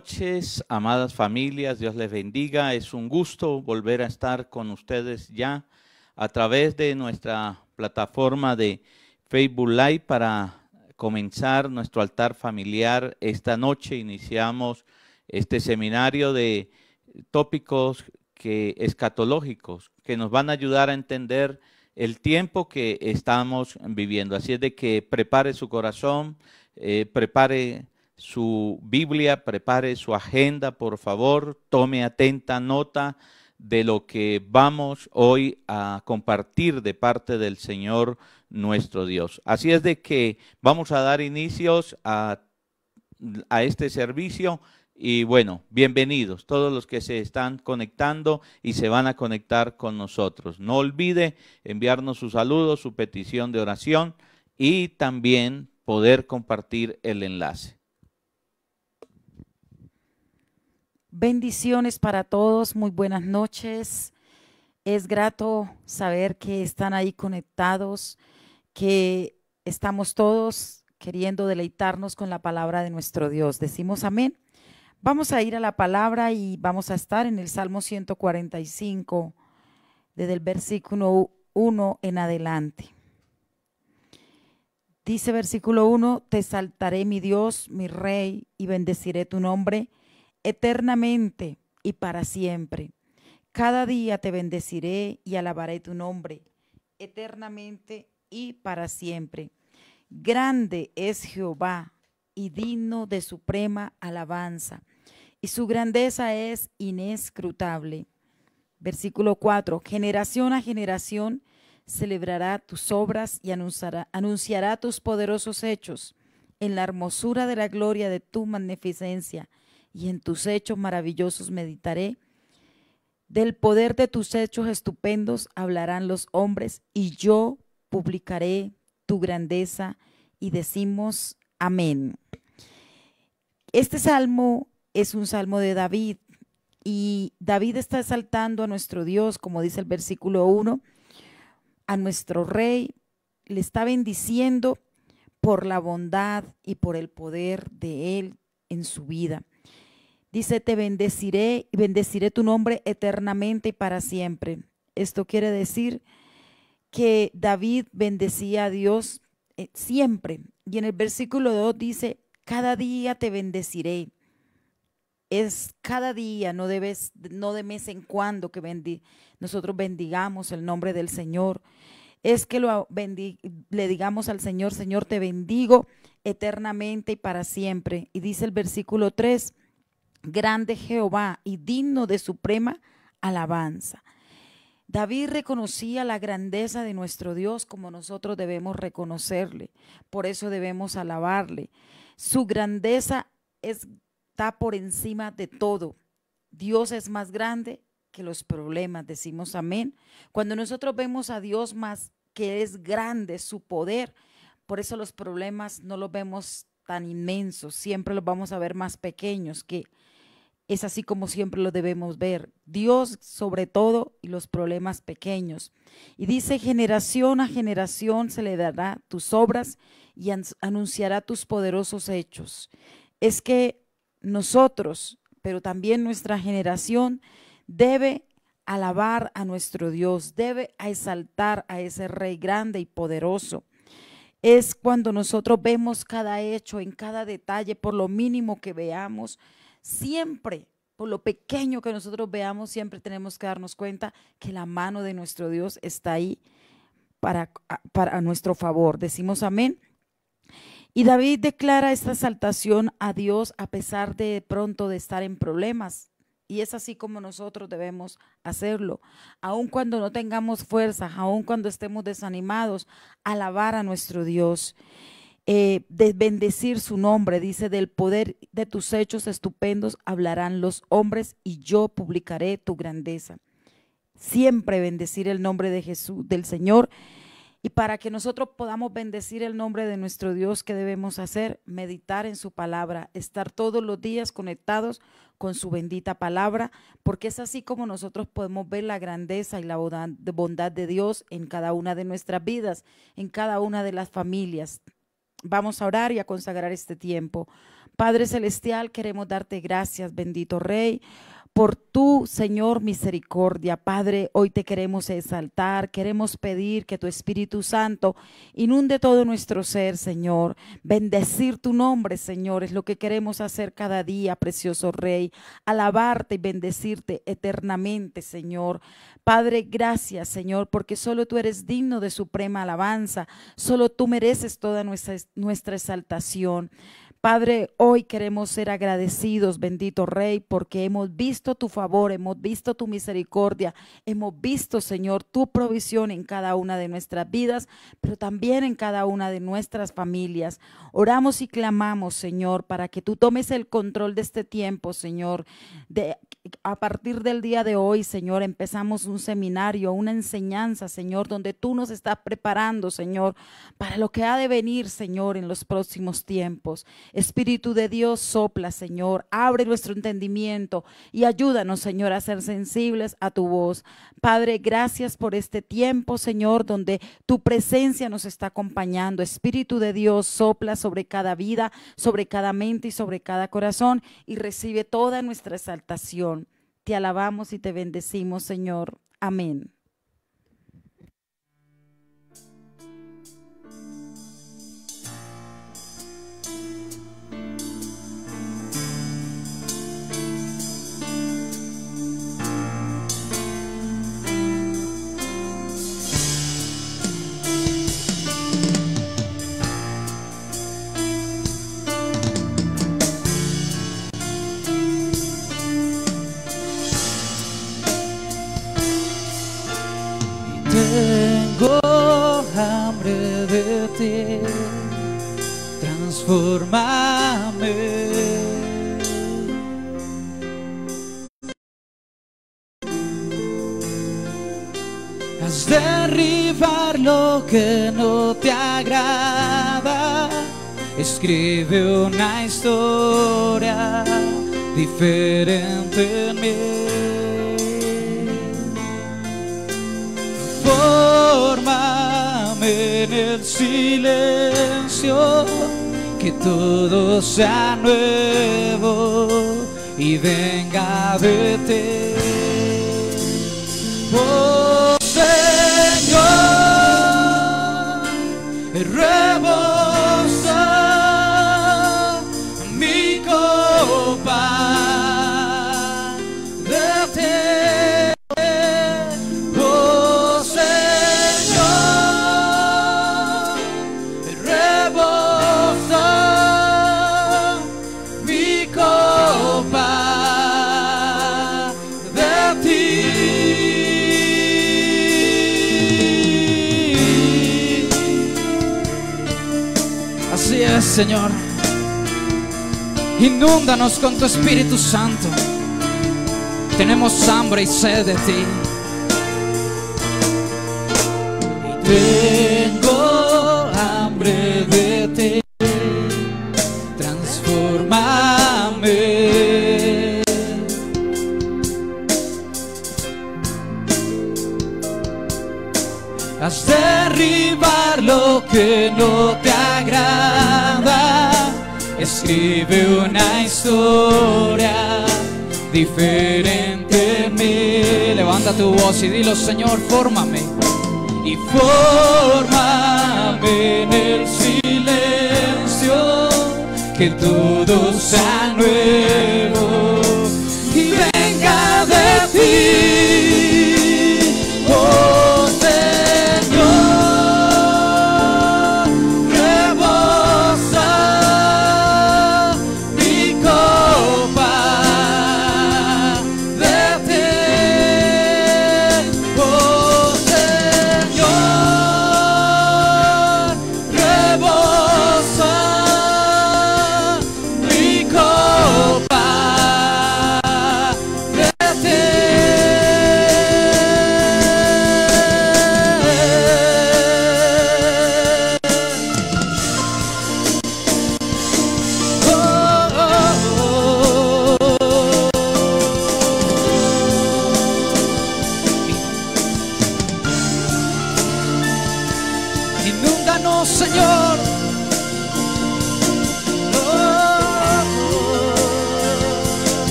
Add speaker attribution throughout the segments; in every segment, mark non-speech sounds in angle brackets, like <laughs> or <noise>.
Speaker 1: noches, amadas familias, Dios les bendiga. Es un gusto volver a estar con ustedes ya a través de nuestra plataforma de Facebook Live para comenzar nuestro altar familiar. Esta noche iniciamos este seminario de tópicos que escatológicos que nos van a ayudar a entender el tiempo que estamos viviendo. Así es de que prepare su corazón, eh, prepare su Biblia, prepare su agenda, por favor, tome atenta nota de lo que vamos hoy a compartir de parte del Señor nuestro Dios. Así es de que vamos a dar inicios a, este servicio y bueno, bienvenidos todos los que se están conectando y se van a conectar con nosotros. No olvide enviarnos su saludo, su petición de oración y también poder compartir el enlace.
Speaker 2: Bendiciones para todos, muy buenas noches. Es grato saber que están ahí conectados, que estamos todos queriendo deleitarnos con la palabra de nuestro Dios. Decimos amén. Vamos a ir a la palabra y vamos a estar en el Salmo 145, desde el versículo 1 en adelante. Dice versículo 1, te saltaré mi Dios, mi Rey, y bendeciré tu nombre eternamente y para siempre. Cada día te bendeciré y alabaré tu nombre, eternamente y para siempre. Grande es Jehová y digno de suprema alabanza, y su grandeza es inescrutable. Versículo 4. Generación a generación celebrará tus obras y anunciará, anunciará tus poderosos hechos en la hermosura de la gloria de tu magnificencia y en tus hechos maravillosos meditaré. Del poder de tus hechos estupendos hablarán los hombres y yo publicaré tu grandeza y decimos amén. Este salmo es un salmo de David y David está exaltando a nuestro Dios, como dice el versículo 1, a nuestro rey, le está bendiciendo por la bondad y por el poder de él en su vida. Dice, te bendeciré y bendeciré tu nombre eternamente y para siempre. Esto quiere decir que David bendecía a Dios eh, siempre. Y en el versículo 2 dice, cada día te bendeciré. Es cada día, no, debes, no de mes en cuando que bendi nosotros bendigamos el nombre del Señor. Es que lo le digamos al Señor, Señor, te bendigo eternamente y para siempre. Y dice el versículo 3, grande Jehová y digno de suprema alabanza. David reconocía la grandeza de nuestro Dios como nosotros debemos reconocerle, por eso debemos alabarle. Su grandeza está por encima de todo. Dios es más grande que los problemas, decimos amén. Cuando nosotros vemos a Dios más que es grande su poder, por eso los problemas no los vemos tan inmensos, siempre los vamos a ver más pequeños, que es así como siempre lo debemos ver. Dios sobre todo y los problemas pequeños. Y dice, generación a generación se le dará tus obras y anunciará tus poderosos hechos. Es que nosotros, pero también nuestra generación, debe alabar a nuestro Dios, debe exaltar a ese Rey grande y poderoso es cuando nosotros vemos cada hecho, en cada detalle, por lo mínimo que veamos, siempre, por lo pequeño que nosotros veamos, siempre tenemos que darnos cuenta que la mano de nuestro Dios está ahí para, para nuestro favor. Decimos amén. Y David declara esta exaltación a Dios a pesar de pronto de estar en problemas. Y es así como nosotros debemos hacerlo. Aun cuando no tengamos fuerzas, aun cuando estemos desanimados, alabar a nuestro Dios. Eh, bendecir su nombre, dice, del poder de tus hechos estupendos hablarán los hombres y yo publicaré tu grandeza. Siempre bendecir el nombre de Jesús, del Señor y para que nosotros podamos bendecir el nombre de nuestro Dios, ¿qué debemos hacer? Meditar en su palabra, estar todos los días conectados con su bendita palabra, porque es así como nosotros podemos ver la grandeza y la bondad de Dios en cada una de nuestras vidas, en cada una de las familias. Vamos a orar y a consagrar este tiempo. Padre Celestial, queremos darte gracias, bendito Rey por tu, Señor, misericordia. Padre, hoy te queremos exaltar, queremos pedir que tu Espíritu Santo inunde todo nuestro ser, Señor. Bendecir tu nombre, Señor, es lo que queremos hacer cada día, precioso Rey. Alabarte y bendecirte eternamente, Señor. Padre, gracias, Señor, porque solo tú eres digno de suprema alabanza, solo tú mereces toda nuestra, nuestra exaltación. Padre, hoy queremos ser agradecidos, bendito Rey, porque hemos visto tu favor, hemos visto tu misericordia, hemos visto, Señor, tu provisión en cada una de nuestras vidas, pero también en cada una de nuestras familias. Oramos y clamamos, Señor, para que tú tomes el control de este tiempo, Señor. De, a partir del día de hoy, Señor, empezamos un seminario, una enseñanza, Señor, donde tú nos estás preparando, Señor, para lo que ha de venir, Señor, en los próximos tiempos. Espíritu de Dios, sopla, Señor, abre nuestro entendimiento y ayúdanos, Señor, a ser sensibles a tu voz. Padre, gracias por este tiempo, Señor, donde tu presencia nos está acompañando. Espíritu de Dios, sopla sobre cada vida, sobre cada mente y sobre cada corazón y recibe toda nuestra exaltación. Te alabamos y te bendecimos, Señor. Amén.
Speaker 3: formame Haz derribar lo que no te agrada. Escribe una historia diferente en mí. formame en el silencio que todo sea nuevo y venga de ti. Oh Señor, revo Señor. Inúndanos con tu Espíritu Santo. Tenemos hambre y sed de ti. escribe una historia diferente en mí. Levanta tu voz y dilo, Señor, fórmame. Y fórmame en el silencio, que todo sea nuevo. Y venga de ti.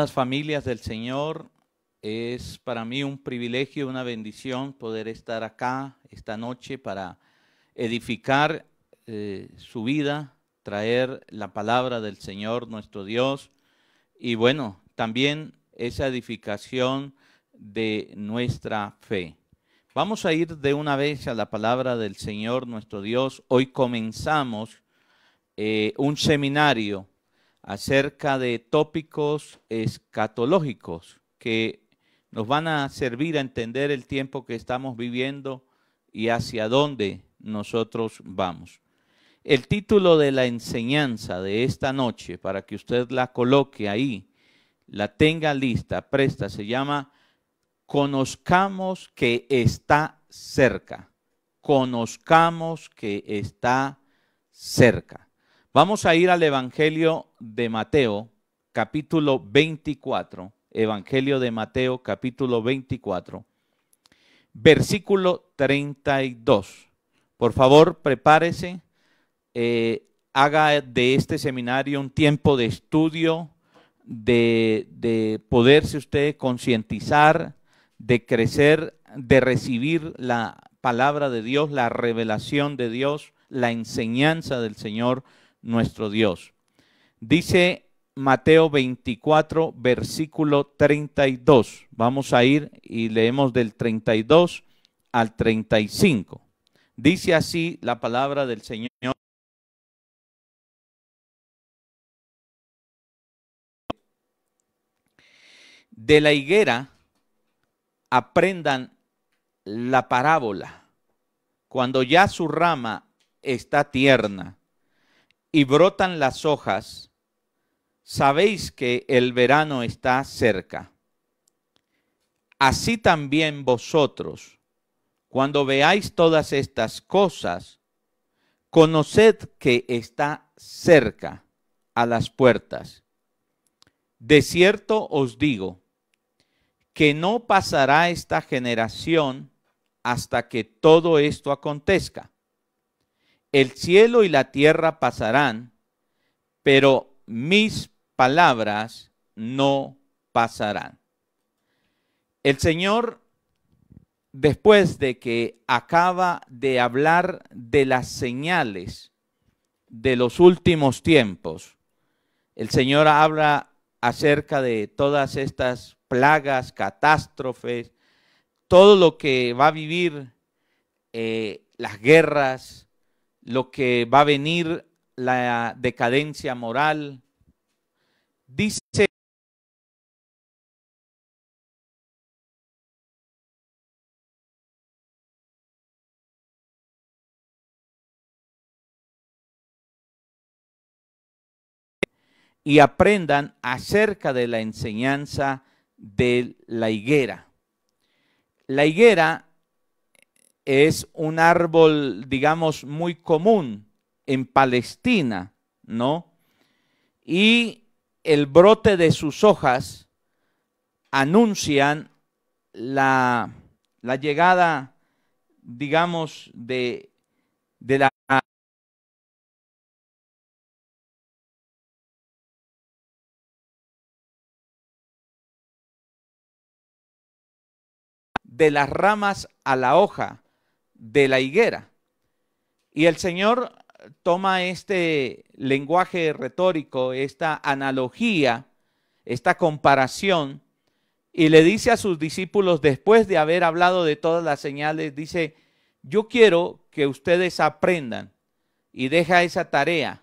Speaker 1: las familias del Señor, es para mí un privilegio, una bendición poder estar acá esta noche para edificar eh, su vida, traer la palabra del Señor nuestro Dios y bueno, también esa edificación de nuestra fe. Vamos a ir de una vez a la palabra del Señor nuestro Dios. Hoy comenzamos eh, un seminario acerca de tópicos escatológicos que nos van a servir a entender el tiempo que estamos viviendo y hacia dónde nosotros vamos. El título de la enseñanza de esta noche, para que usted la coloque ahí, la tenga lista, presta, se llama Conozcamos que está cerca. Conozcamos que está cerca. Vamos a ir al Evangelio de Mateo, capítulo 24. Evangelio de Mateo, capítulo 24, versículo 32. Por favor, prepárese, eh, haga de este seminario un tiempo de estudio, de, de poderse usted concientizar, de crecer, de recibir la palabra de Dios, la revelación de Dios, la enseñanza del Señor nuestro Dios. Dice Mateo 24, versículo 32. Vamos a ir y leemos del 32 al 35. Dice así la palabra del Señor. De la higuera aprendan la parábola. Cuando ya su rama está tierna y brotan las hojas, sabéis que el verano está cerca. Así también vosotros, cuando veáis todas estas cosas, conoced que está cerca a las puertas. De cierto os digo que no pasará esta generación hasta que todo esto acontezca el cielo y la tierra pasarán, pero mis palabras no pasarán. El Señor, después de que acaba de hablar de las señales de los últimos tiempos, el Señor habla acerca de todas estas plagas, catástrofes, todo lo que va a vivir, eh, las guerras, lo que va a venir, la decadencia moral. Dice y aprendan acerca de la enseñanza de la higuera. La higuera es un árbol, digamos, muy común en Palestina, ¿no? Y el brote de sus hojas anuncian la, llegada, digamos, de, de la de las ramas a la hoja de la higuera. Y el Señor toma este lenguaje retórico, esta analogía, esta comparación, y le dice a sus discípulos, después de haber hablado de todas las señales, dice, yo quiero que ustedes aprendan y deja esa tarea.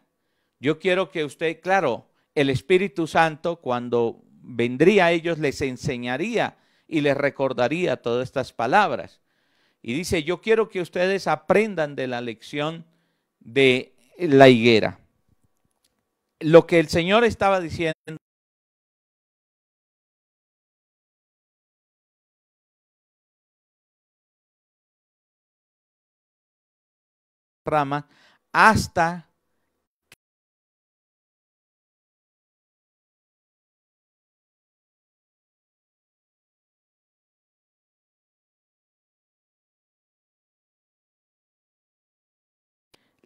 Speaker 1: Yo quiero que usted, claro, el Espíritu Santo cuando vendría a ellos les enseñaría y les recordaría todas estas palabras. Y dice, yo quiero que ustedes aprendan de la lección de la higuera. Lo que el Señor estaba diciendo
Speaker 4: rama hasta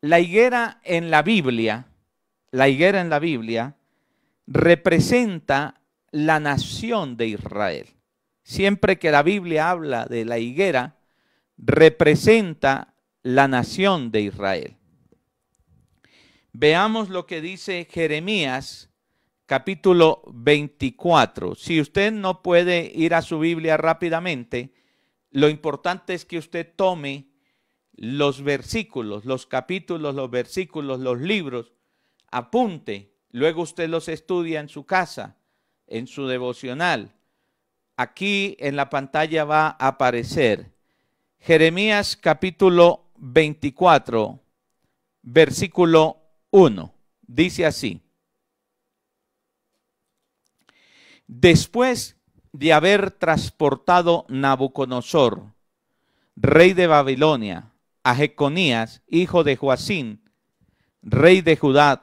Speaker 1: La higuera en la Biblia, la higuera en la Biblia representa la nación de Israel. Siempre que la Biblia habla de la higuera, representa la nación de Israel. Veamos lo que dice Jeremías capítulo 24. Si usted no puede ir a su Biblia rápidamente, lo importante es que usted tome los versículos, los capítulos, los versículos, los libros, apunte, luego usted los estudia en su casa, en su devocional. Aquí en la pantalla va a aparecer Jeremías capítulo 24, versículo 1. Dice así. Después de haber transportado Nabucodonosor, rey de Babilonia, a Jeconías, hijo de Joacín, rey de Judá,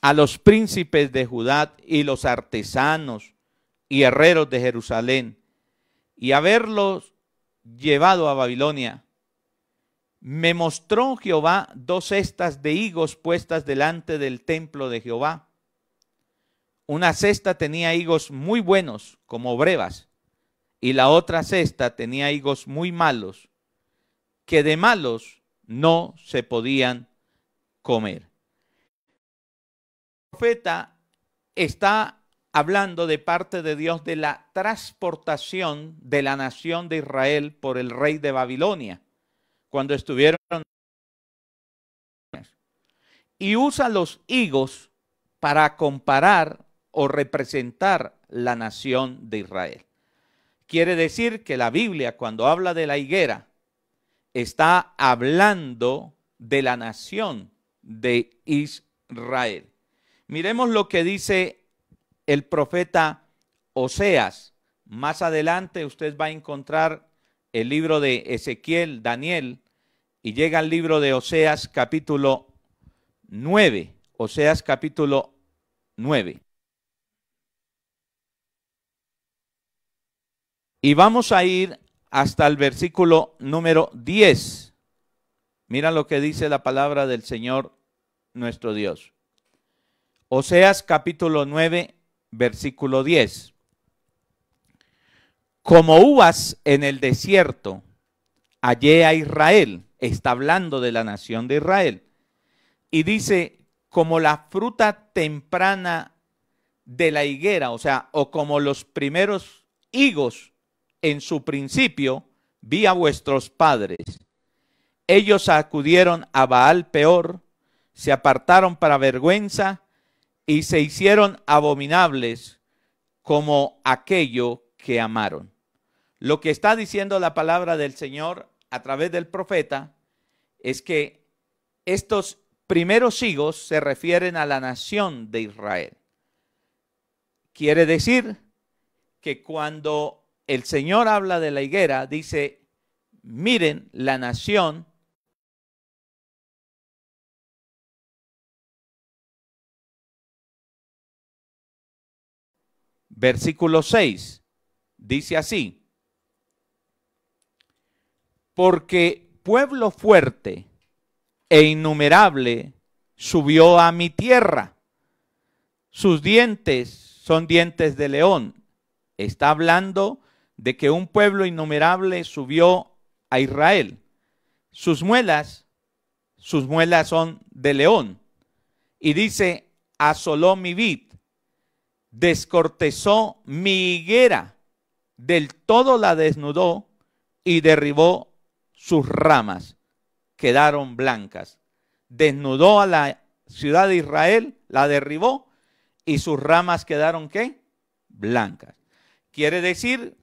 Speaker 1: a los príncipes de Judá y los artesanos y herreros de Jerusalén, y haberlos llevado a Babilonia. Me mostró Jehová dos cestas de higos puestas delante del templo de Jehová. Una cesta tenía higos muy buenos, como brevas, y la otra cesta tenía higos muy malos, que de malos no se podían comer. El profeta está hablando de parte de Dios de la transportación de la nación de Israel por el rey de Babilonia, cuando estuvieron... Y usa los higos para comparar o representar la nación de Israel. Quiere decir que la Biblia, cuando habla de la higuera, está hablando de la nación de Israel. Miremos lo que dice el profeta Oseas. Más adelante usted va a encontrar el libro de Ezequiel, Daniel, y llega al libro de Oseas capítulo 9. Oseas capítulo 9. Y vamos a ir hasta el versículo número 10. Mira lo que dice la palabra del Señor nuestro Dios. Oseas capítulo 9, versículo 10. Como uvas en el desierto, hallé a Israel, está hablando de la nación de Israel, y dice, como la fruta temprana de la higuera, o sea, o como los primeros higos en su principio vi a vuestros padres. Ellos acudieron a Baal peor, se apartaron para vergüenza y se hicieron abominables como aquello que amaron. Lo que está diciendo la palabra del Señor a través del profeta es que estos primeros siglos se refieren a la nación de Israel. Quiere decir que cuando el Señor habla de la higuera, dice, miren la nación
Speaker 4: versículo 6,
Speaker 1: dice así, porque pueblo fuerte e innumerable subió a mi tierra, sus dientes son dientes de león, está hablando de que un pueblo innumerable subió a Israel. Sus muelas, sus muelas son de león. Y dice, asoló mi vid, descortezó mi higuera, del todo la desnudó y derribó sus ramas, quedaron blancas. Desnudó a la ciudad de Israel, la derribó y sus ramas quedaron qué? Blancas. Quiere decir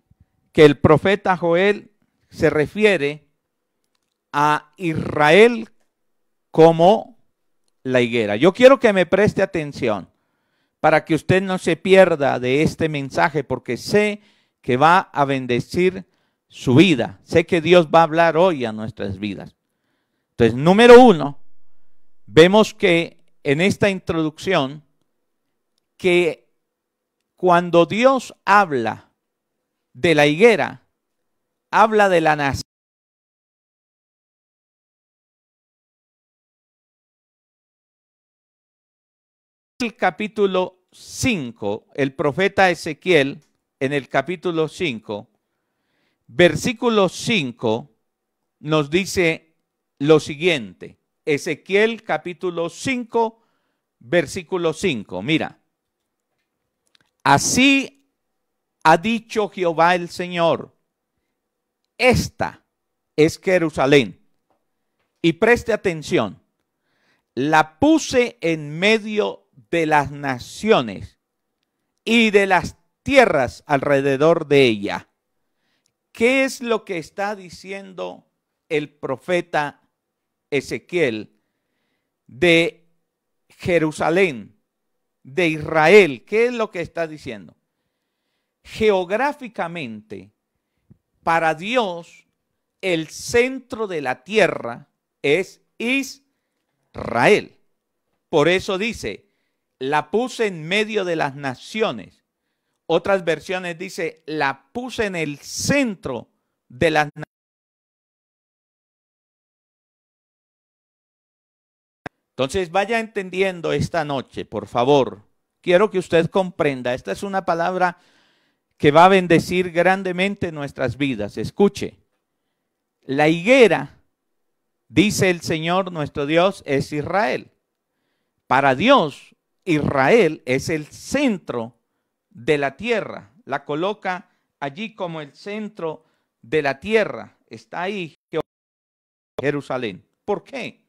Speaker 1: que el profeta Joel se refiere a Israel como la higuera. Yo quiero que me preste atención para que usted no se pierda de este mensaje, porque sé que va a bendecir su vida. Sé que Dios va a hablar hoy a nuestras vidas. Entonces, número uno, vemos que en esta introducción, que cuando Dios habla de la higuera habla de la nación. El capítulo 5, el profeta Ezequiel, en el capítulo 5, versículo 5, nos dice lo siguiente. Ezequiel capítulo 5, versículo 5. Mira, así ha dicho Jehová el Señor, esta es Jerusalén. Y preste atención, la puse en medio de las naciones y de las tierras alrededor de ella. ¿Qué es lo que está diciendo el profeta Ezequiel de Jerusalén, de Israel? ¿Qué es lo que está diciendo? geográficamente, para Dios, el centro de la tierra es Israel. Por eso dice, la puse en medio de las naciones. Otras versiones dice, la puse en el centro de las naciones. Entonces vaya entendiendo esta noche, por favor. Quiero que usted comprenda, esta es una palabra que va a bendecir grandemente nuestras vidas. Escuche, la higuera, dice el Señor nuestro Dios, es Israel. Para Dios, Israel es el centro de la tierra. La coloca allí como el centro de la tierra. Está ahí Jerusalén. ¿Por qué?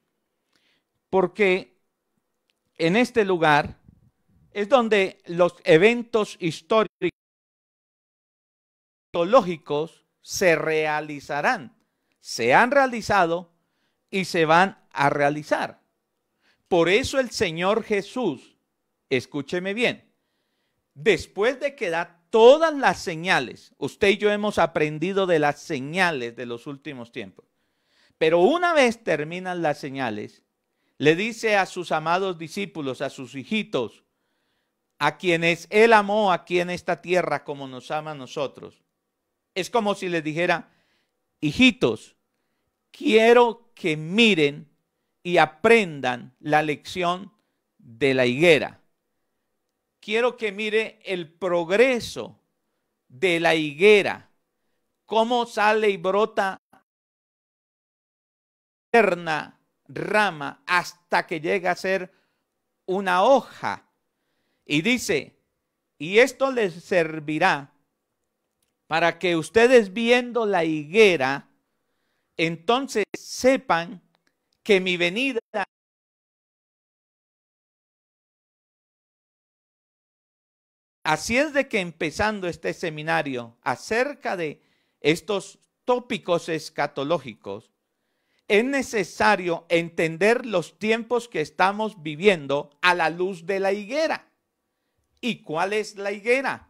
Speaker 1: Porque en este lugar es donde los eventos históricos se realizarán, se han realizado y se van a realizar. Por eso el Señor Jesús, escúcheme bien, después de que da todas las señales, usted y yo hemos aprendido de las señales de los últimos tiempos, pero una vez terminan las señales, le dice a sus amados discípulos, a sus hijitos, a quienes Él amó aquí en esta tierra como nos ama a nosotros, es como si les dijera, hijitos, quiero que miren y aprendan la lección de la higuera. Quiero que mire el progreso de la higuera, cómo sale y brota eterna rama hasta que llega a ser una hoja. Y dice, y esto les servirá para que ustedes viendo la higuera, entonces sepan que mi venida Así es de que empezando este seminario acerca de estos tópicos escatológicos, es necesario entender los tiempos que estamos viviendo a la luz de la higuera. ¿Y cuál es la higuera?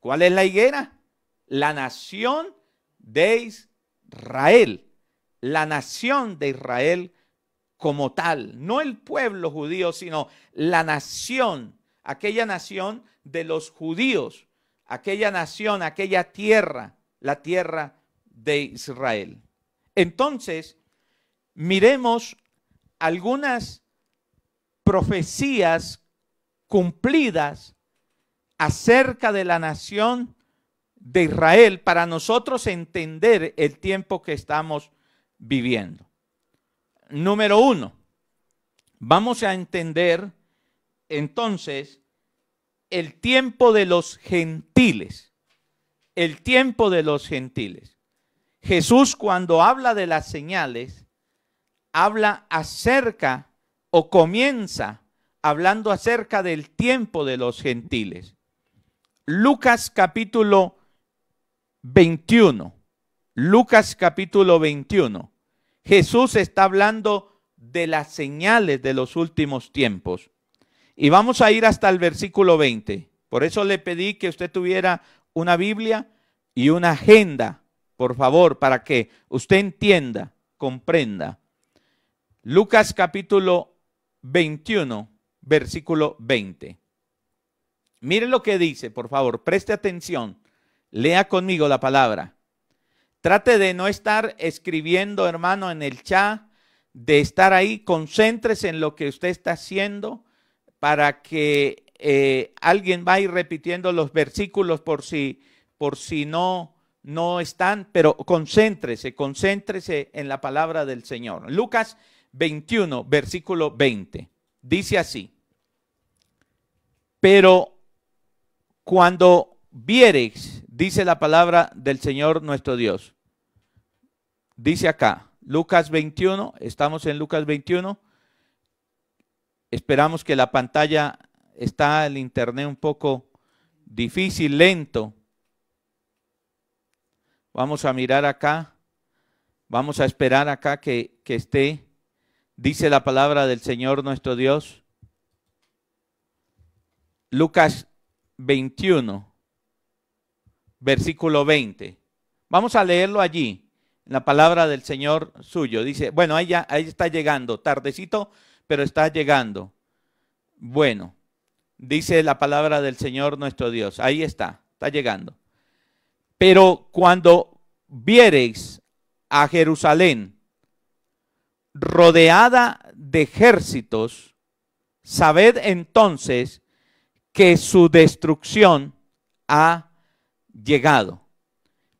Speaker 1: ¿Cuál es la higuera? la nación de Israel, la nación de Israel como tal, no el pueblo judío, sino la nación, aquella nación de los judíos, aquella nación, aquella tierra, la tierra de Israel. Entonces, miremos algunas profecías cumplidas acerca de la nación de Israel para nosotros entender el tiempo que estamos viviendo. Número uno, vamos a entender entonces el tiempo de los gentiles, el tiempo de los gentiles. Jesús cuando habla de las señales, habla acerca o comienza hablando acerca del tiempo de los gentiles. Lucas capítulo 21. Lucas capítulo 21. Jesús está hablando de las señales de los últimos tiempos. Y vamos a ir hasta el versículo 20. Por eso le pedí que usted tuviera una Biblia y una agenda, por favor, para que usted entienda, comprenda. Lucas capítulo 21, versículo 20. Mire lo que dice, por favor, preste atención. Lea conmigo la palabra. Trate de no estar escribiendo, hermano, en el chat, de estar ahí. Concéntrese en lo que usted está haciendo para que eh, alguien vaya repitiendo los versículos por si, por si no, no están, pero concéntrese, concéntrese en la palabra del Señor. Lucas 21, versículo 20, dice así, pero cuando viereis Dice la palabra del Señor nuestro Dios. Dice acá, Lucas 21, estamos en Lucas 21. Esperamos que la pantalla está el internet un poco difícil, lento. Vamos a mirar acá. Vamos a esperar acá que, que esté. Dice la palabra del Señor nuestro Dios. Lucas 21 versículo 20. Vamos a leerlo allí, la palabra del Señor suyo. Dice, bueno, ahí, ya, ahí está llegando, tardecito, pero está llegando. Bueno, dice la palabra del Señor nuestro Dios. Ahí está, está llegando. Pero cuando viereis a Jerusalén rodeada de ejércitos, sabed entonces que su destrucción ha llegado.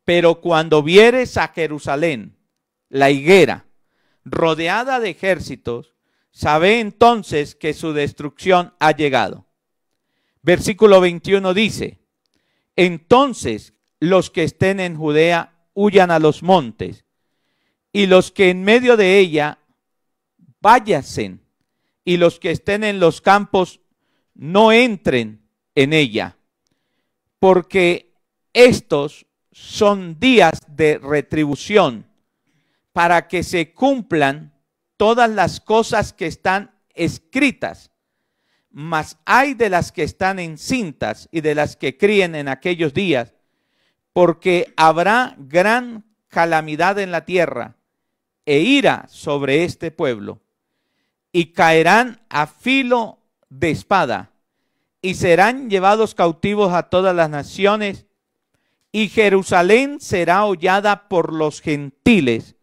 Speaker 1: Pero cuando vieres a Jerusalén, la higuera, rodeada de ejércitos, sabe entonces que su destrucción ha llegado. Versículo 21 dice, entonces los que estén en Judea huyan a los montes, y los que en medio de ella váyasen, y los que estén en los campos no entren en ella, porque estos son días de retribución para que se cumplan todas las cosas que están escritas. Mas hay de las que están encintas y de las que críen en aquellos días, porque habrá gran calamidad en la tierra e ira sobre este pueblo, y caerán a filo de espada, y serán llevados cautivos a todas las naciones, y Jerusalén será hollada por los gentiles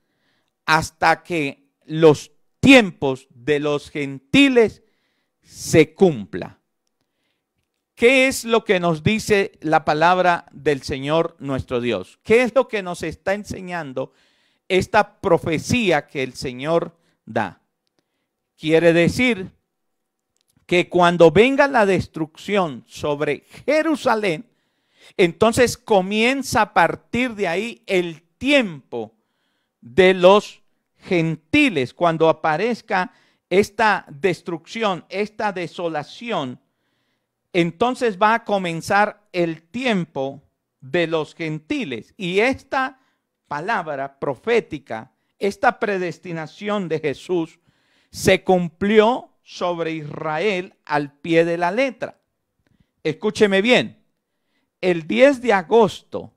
Speaker 1: hasta que los tiempos de los gentiles se cumpla. ¿Qué es lo que nos dice la palabra del Señor nuestro Dios? ¿Qué es lo que nos está enseñando esta profecía que el Señor da? Quiere decir que cuando venga la destrucción sobre Jerusalén, entonces comienza a partir de ahí el tiempo de los gentiles. Cuando aparezca esta destrucción, esta desolación, entonces va a comenzar el tiempo de los gentiles. Y esta palabra profética, esta predestinación de Jesús, se cumplió sobre Israel al pie de la letra. Escúcheme bien el 10 de agosto,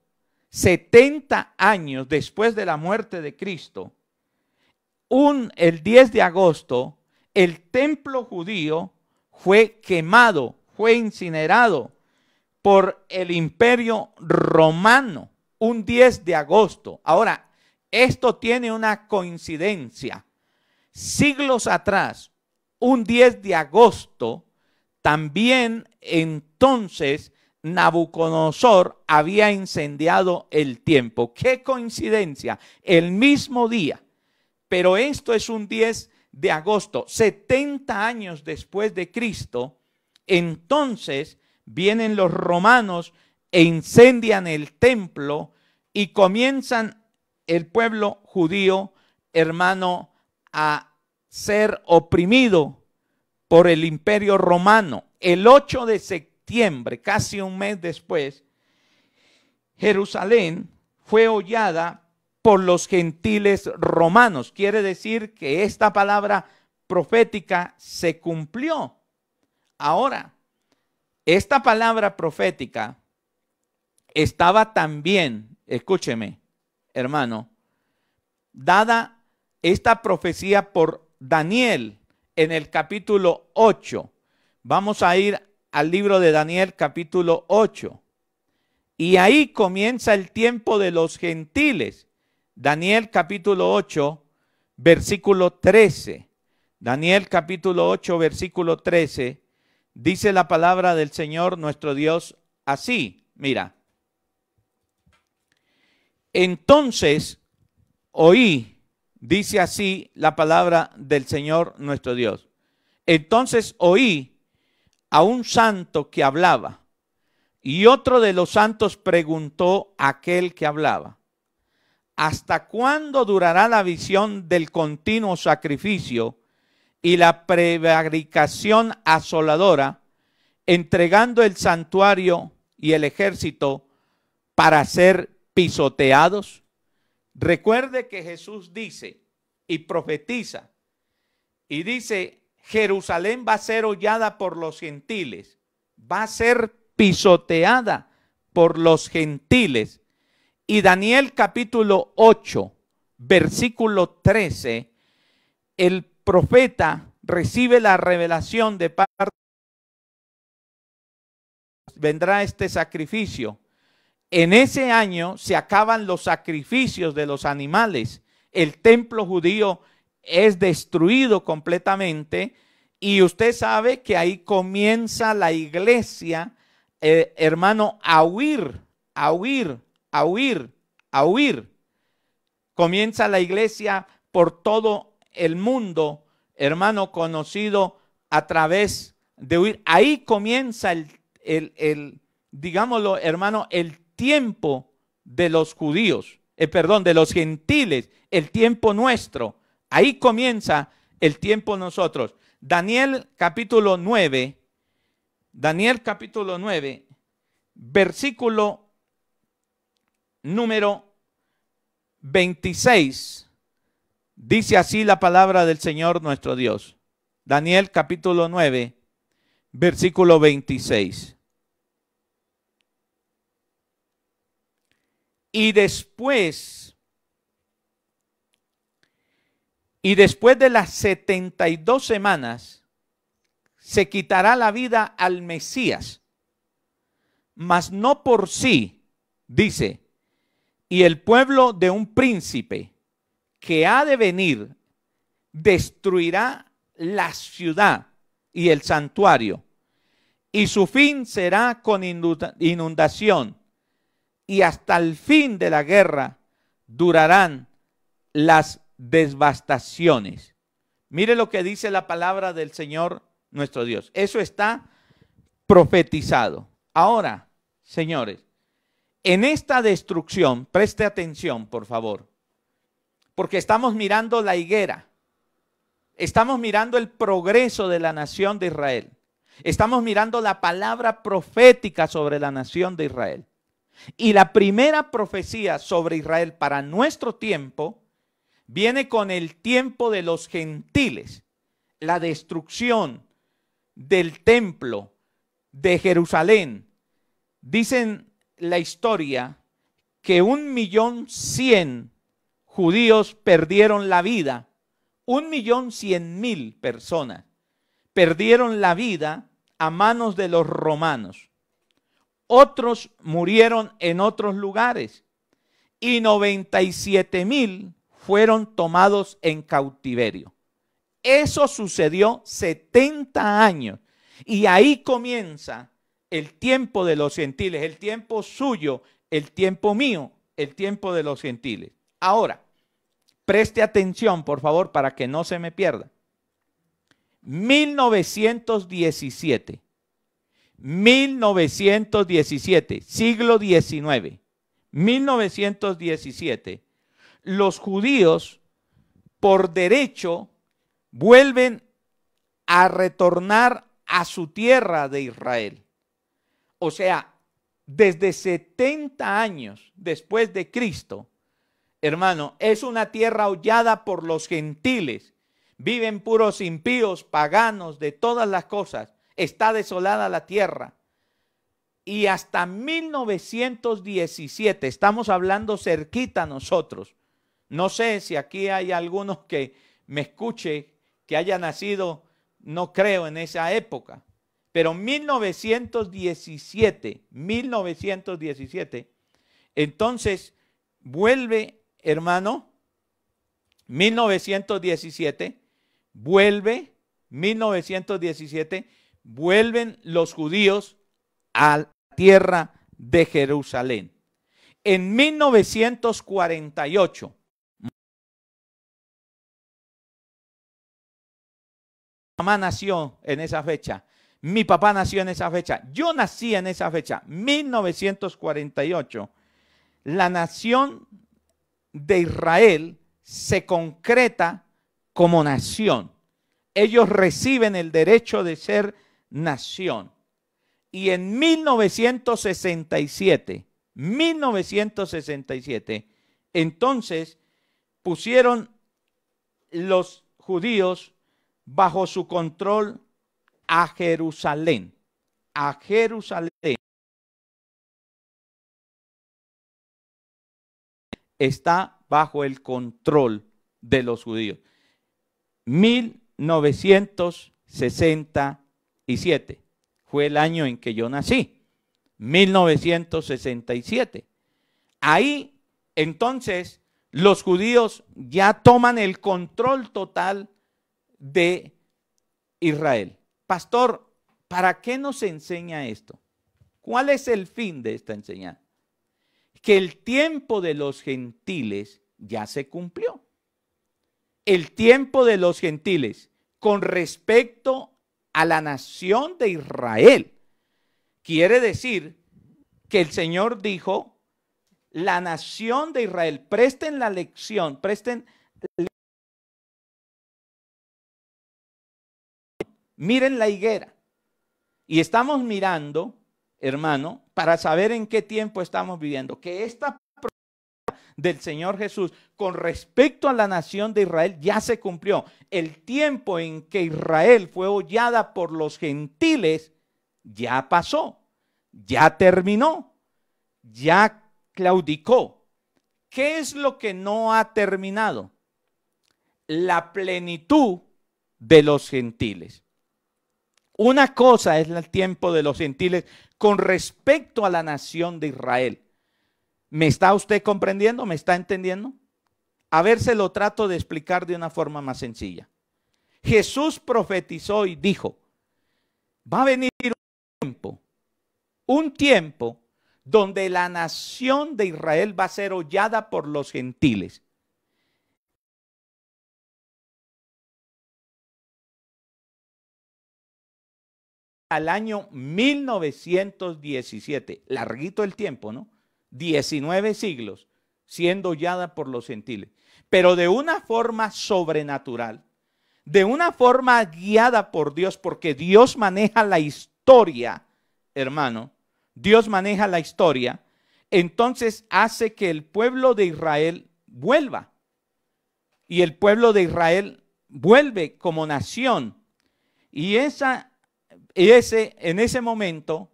Speaker 1: 70 años después de la muerte de Cristo, un, el 10 de agosto, el templo judío fue quemado, fue incinerado por el imperio romano, un 10 de agosto. Ahora, esto tiene una coincidencia. Siglos atrás, un 10 de agosto, también entonces Nabucodonosor había incendiado el tiempo. Qué coincidencia, el mismo día. Pero esto es un 10 de agosto, 70 años después de Cristo. Entonces vienen los romanos e incendian el templo y comienzan el pueblo judío, hermano, a ser oprimido por el imperio romano. El 8 de septiembre casi un mes después, Jerusalén fue hollada por los gentiles romanos. Quiere decir que esta palabra profética se cumplió. Ahora, esta palabra profética estaba también, escúcheme, hermano, dada esta profecía por Daniel en el capítulo 8. Vamos a ir al libro de Daniel capítulo 8. Y ahí comienza el tiempo de los gentiles. Daniel capítulo 8, versículo 13. Daniel capítulo 8, versículo 13. Dice la palabra del Señor nuestro Dios así. Mira. Entonces oí, dice así la palabra del Señor nuestro Dios. Entonces oí a un santo que hablaba, y otro de los santos preguntó a aquel que hablaba, ¿hasta cuándo durará la visión del continuo sacrificio y la prevaricación asoladora, entregando el santuario y el ejército para ser pisoteados? Recuerde que Jesús dice y profetiza y dice Jerusalén va a ser hollada por los gentiles, va a ser pisoteada por los gentiles. Y Daniel capítulo 8, versículo 13, el profeta recibe la revelación de parte vendrá este sacrificio. En ese año se acaban los sacrificios de los animales. El templo judío es destruido completamente y usted sabe que ahí comienza la iglesia, eh, hermano, a huir, a huir, a huir, a huir. Comienza la iglesia por todo el mundo, hermano, conocido a través de huir. Ahí comienza el, digámoslo, hermano, el tiempo de los judíos, eh, perdón, de los gentiles, el tiempo nuestro Ahí comienza el tiempo nosotros. Daniel capítulo 9, Daniel capítulo 9, versículo número 26. Dice así la palabra del Señor nuestro Dios. Daniel capítulo 9, versículo 26. Y después Y después de las 72 semanas, se quitará la vida al Mesías, mas no por sí, dice, y el pueblo de un príncipe que ha de venir destruirá la ciudad y el santuario, y su fin será con inundación, y hasta el fin de la guerra durarán las Desvastaciones. Mire lo que dice la palabra del Señor nuestro Dios. Eso está profetizado. Ahora, señores, en esta destrucción, preste atención, por favor, porque estamos mirando la higuera, estamos mirando el progreso de la nación de Israel, estamos mirando la palabra profética sobre la nación de Israel. Y la primera profecía sobre Israel para nuestro tiempo Viene con el tiempo de los gentiles, la destrucción del templo de Jerusalén. Dicen la historia que un millón cien judíos perdieron la vida, un millón cien mil personas perdieron la vida a manos de los romanos. Otros murieron en otros lugares y siete mil fueron tomados en cautiverio. Eso sucedió 70 años. Y ahí comienza el tiempo de los gentiles, el tiempo suyo, el tiempo mío, el tiempo de los gentiles. Ahora, preste atención, por favor, para que no se me pierda. 1917, 1917, siglo XIX, 1917 los judíos por derecho vuelven a retornar a su tierra de Israel. O sea, desde 70 años después de Cristo, hermano, es una tierra hollada por los gentiles. Viven puros impíos, paganos, de todas las cosas. Está desolada la tierra. Y hasta 1917, estamos hablando cerquita a nosotros, no sé si aquí hay algunos que me escuche que haya nacido, no creo, en esa época. Pero 1917, 1917, entonces vuelve, hermano, 1917, vuelve, 1917, vuelven los judíos a la tierra de Jerusalén. En 1948, mamá nació en esa fecha, mi papá nació en esa fecha, yo nací en esa fecha, 1948, la nación de Israel se concreta como nación. Ellos reciben el derecho de ser nación. Y en 1967, 1967, entonces pusieron los judíos bajo su control a Jerusalén. A Jerusalén está bajo el control de los judíos. 1967 fue el año en que yo nací. 1967. Ahí, entonces, los judíos ya toman el control total de Israel. Pastor, ¿para qué nos enseña esto? ¿Cuál es el fin de esta enseñanza? Que el tiempo de los gentiles ya se cumplió. El tiempo de los gentiles con respecto a la nación de Israel. Quiere decir que el Señor dijo, la nación de Israel, presten la lección, presten Miren la higuera. Y estamos mirando, hermano, para saber en qué tiempo estamos viviendo, que esta del Señor Jesús con respecto a la nación de Israel ya se cumplió. El tiempo en que Israel fue hollada por los gentiles ya pasó, ya terminó, ya claudicó. ¿Qué es lo que no ha terminado? La plenitud de los gentiles. Una cosa es el tiempo de los gentiles con respecto a la nación de Israel. ¿Me está usted comprendiendo? ¿Me está entendiendo? A ver, se lo trato de explicar de una forma más sencilla. Jesús profetizó y dijo, va a venir un tiempo, un tiempo donde la nación de Israel va a ser hollada por los gentiles. al año 1917, larguito el tiempo, ¿no? 19 siglos, siendo hollada por los gentiles, pero de una forma sobrenatural, de una forma guiada por Dios, porque Dios maneja la historia, hermano, Dios maneja la historia, entonces hace que el pueblo de Israel vuelva. Y el pueblo de Israel vuelve como nación. Y esa y ese, en ese momento,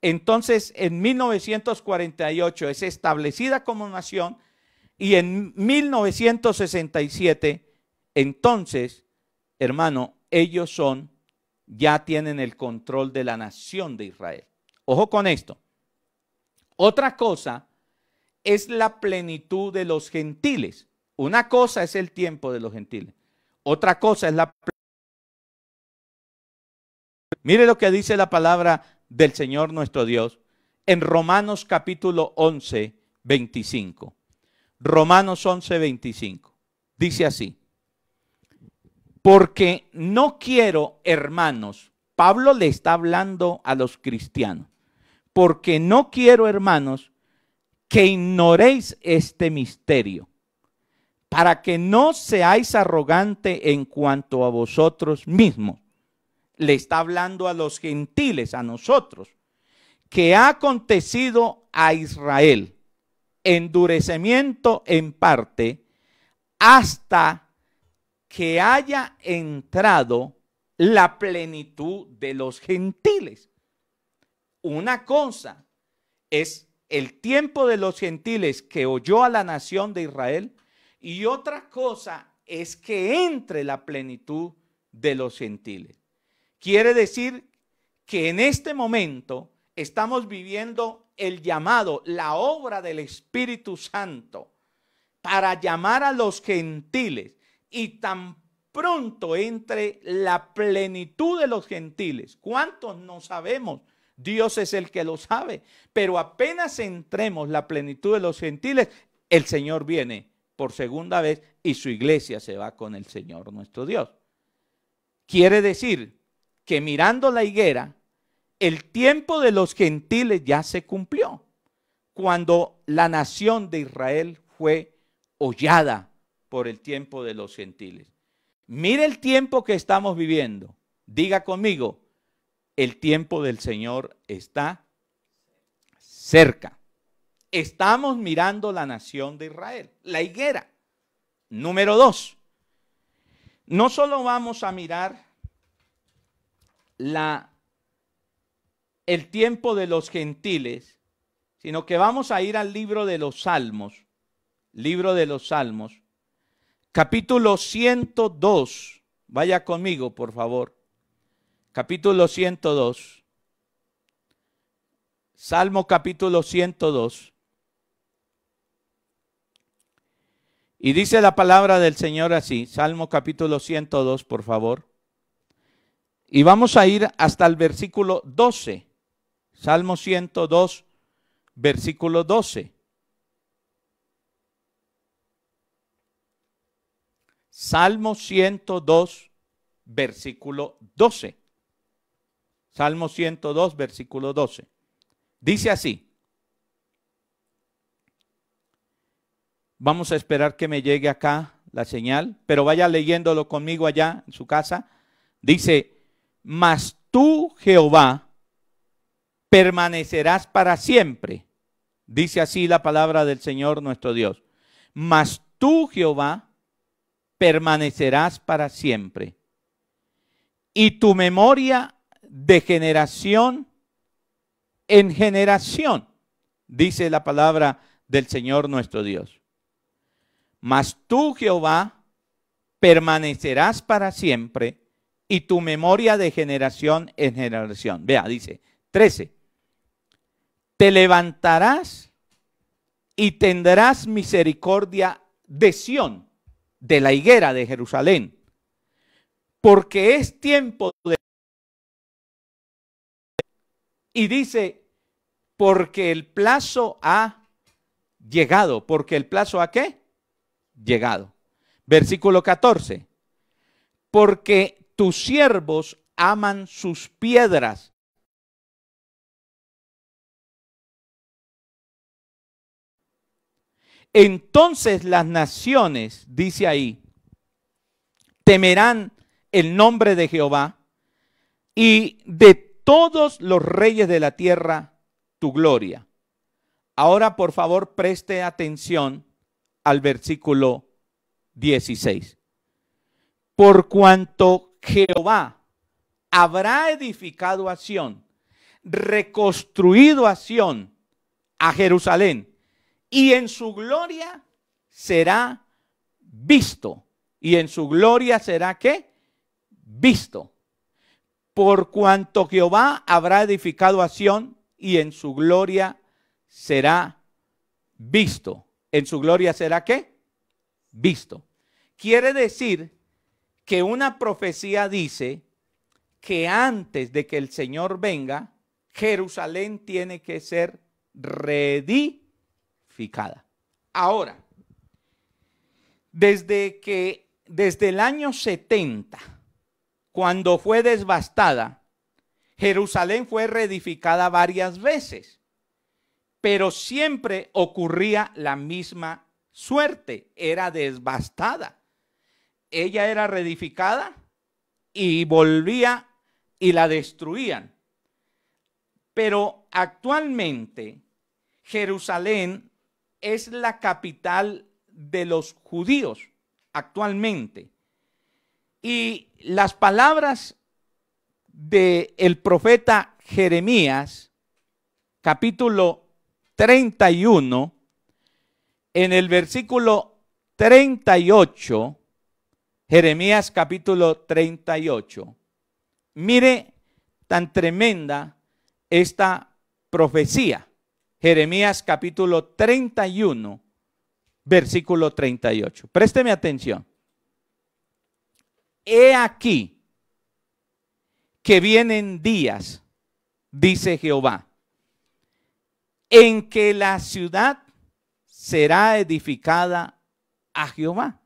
Speaker 1: entonces en 1948 es establecida como nación y en 1967, entonces, hermano, ellos son, ya tienen el control de la nación de Israel. Ojo con esto. Otra cosa es la plenitud de los gentiles. Una cosa es el tiempo de los gentiles. Otra cosa es la plenitud. Mire lo que dice la palabra del Señor nuestro Dios en Romanos capítulo 11, 25. Romanos 11, 25. Dice así. Porque no quiero, hermanos, Pablo le está hablando a los cristianos, porque no quiero, hermanos, que ignoréis este misterio, para que no seáis arrogante en cuanto a vosotros mismos le está hablando a los gentiles, a nosotros, que ha acontecido a Israel endurecimiento en parte hasta que haya entrado la plenitud de los gentiles. Una cosa es el tiempo de los gentiles que oyó a la nación de Israel y otra cosa es que entre la plenitud de los gentiles. Quiere decir que en este momento estamos viviendo el llamado, la obra del Espíritu Santo para llamar a los gentiles y tan pronto entre la plenitud de los gentiles. ¿Cuántos no sabemos? Dios es el que lo sabe, pero apenas entremos la plenitud de los gentiles, el Señor viene por segunda vez y su iglesia se va con el Señor nuestro Dios. Quiere decir que mirando la higuera, el tiempo de los gentiles ya se cumplió, cuando la nación de Israel fue hollada por el tiempo de los gentiles. Mire el tiempo que estamos viviendo. Diga conmigo, el tiempo del Señor está cerca. Estamos mirando la nación de Israel, la higuera. Número dos, no solo vamos a mirar la, el tiempo de los gentiles, sino que vamos a ir al libro de los Salmos, libro de los Salmos, capítulo 102. Vaya conmigo, por favor. Capítulo 102. Salmo capítulo 102. Y dice la palabra del Señor así, Salmo capítulo 102, por favor. Y vamos a ir hasta el versículo 12. Salmo 102, versículo 12. Salmo 102, versículo 12. Salmo 102, versículo 12. Dice así. Vamos a esperar que me llegue acá la señal, pero vaya leyéndolo conmigo allá en su casa. Dice, mas tú, Jehová, permanecerás para siempre. Dice así la palabra del Señor nuestro Dios. Mas tú, Jehová, permanecerás para siempre. Y tu memoria de generación en generación, dice la palabra del Señor nuestro Dios. Mas tú, Jehová, permanecerás para siempre y tu memoria de generación en generación. Vea, dice 13. Te levantarás y tendrás misericordia de Sión, de la higuera de Jerusalén, porque es tiempo de... Y dice, porque el plazo ha llegado, porque el plazo ha qué? Llegado. Versículo 14, porque tus siervos aman sus piedras. Entonces las naciones, dice ahí, temerán el nombre de Jehová y de todos los reyes de la tierra tu gloria. Ahora, por favor, preste atención al versículo 16. Por cuanto Jehová habrá edificado a Sión, reconstruido a Sión, a Jerusalén, y en su gloria será visto. Y en su gloria será qué? Visto. Por cuanto Jehová habrá edificado a Sión, y en su gloria será visto. ¿En su gloria será qué? Visto. Quiere decir que una profecía dice que antes de que el Señor venga, Jerusalén tiene que ser reedificada. Ahora, desde que desde el año 70, cuando fue desbastada, Jerusalén fue reedificada varias veces, pero siempre ocurría la misma suerte, era desbastada ella era reedificada y volvía y la destruían. Pero actualmente Jerusalén es la capital de los judíos, actualmente. Y las palabras del el profeta Jeremías, capítulo 31, en el versículo 38, Jeremías capítulo 38. Mire tan tremenda esta profecía. Jeremías capítulo 31, versículo 38. Présteme atención. He aquí que vienen días, dice Jehová, en que la ciudad será edificada a Jehová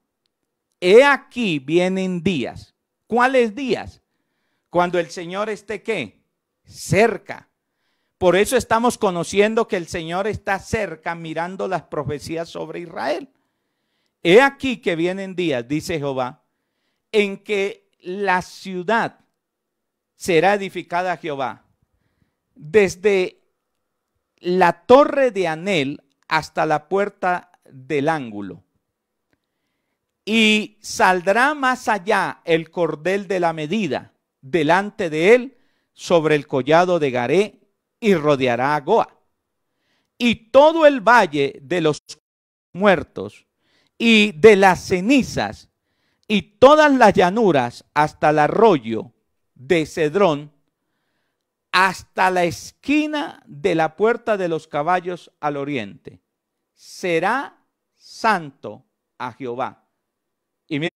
Speaker 1: He aquí vienen días. ¿Cuáles días? Cuando el Señor esté qué? Cerca. Por eso estamos conociendo que el Señor está cerca mirando las profecías sobre Israel. He aquí que vienen días, dice Jehová, en que la ciudad será edificada a Jehová. Desde la torre de Anel hasta la puerta del ángulo y saldrá más allá el cordel de la medida delante de él sobre el collado de Garé y rodeará a Goa. Y todo el valle de los muertos y de las cenizas y todas las llanuras hasta el arroyo de Cedrón, hasta la esquina de la puerta de los caballos al oriente, será santo a Jehová y mire,